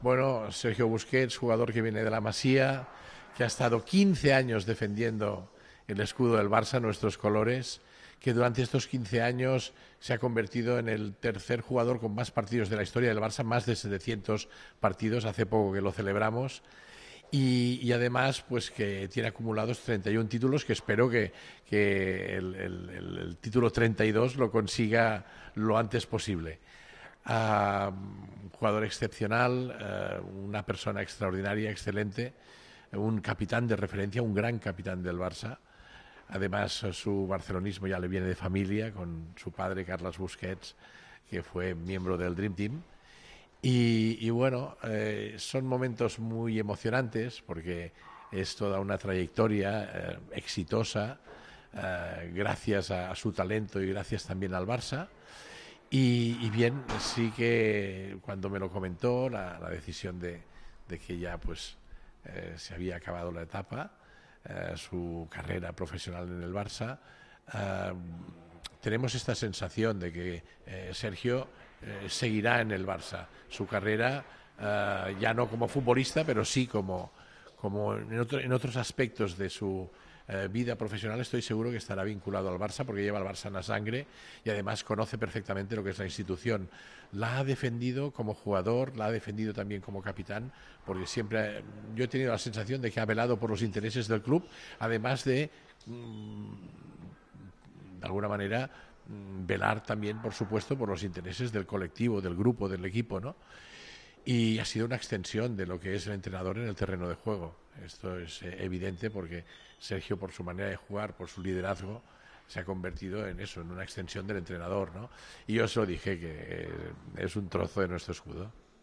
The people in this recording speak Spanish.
Bueno, Sergio Busquets, jugador que viene de la Masía, que ha estado 15 años defendiendo el escudo del Barça, nuestros colores, que durante estos 15 años se ha convertido en el tercer jugador con más partidos de la historia del Barça, más de 700 partidos, hace poco que lo celebramos. Y, además pues que tiene acumulados 31 títulos que espero que, el, el título 32 lo consiga lo antes posible. Mm, un jugador excepcional, eh, una persona extraordinaria, excelente, un capitán de referencia, un gran capitán del Barça. Además, su barcelonismo ya le viene de familia, con su padre, Carlos Busquets, que fue miembro del Dream Team. Y, bueno, eh, son momentos muy emocionantes porque es toda una trayectoria eh, exitosa, gracias a, su talento y gracias también al Barça. Y, bien, sí que cuando me lo comentó, la, decisión de, que ya pues eh, se había acabado la etapa, eh, su carrera profesional en el Barça, eh, tenemos esta sensación de que Sergio seguirá en el Barça. Su carrera, ya no como futbolista, pero sí como, como en, otros aspectos de su eh, vida profesional, estoy seguro que estará vinculado al Barça porque lleva al Barça en la sangre y además conoce perfectamente lo que es la institución. La ha defendido como jugador, la ha defendido también como capitán, porque siempre yo he tenido la sensación de que ha velado por los intereses del club, además de, mm, de alguna manera, mm, velar también, por supuesto, por los intereses del colectivo, del grupo, del equipo, ¿no? y ha sido una extensión de lo que es el entrenador en el terreno de juego. Esto es eh, evidente porque Sergio, por su manera de jugar, por su liderazgo, se ha convertido en eso, en una extensión del entrenador, ¿no? Y yo os lo dije que eh, es un trozo de nuestro escudo.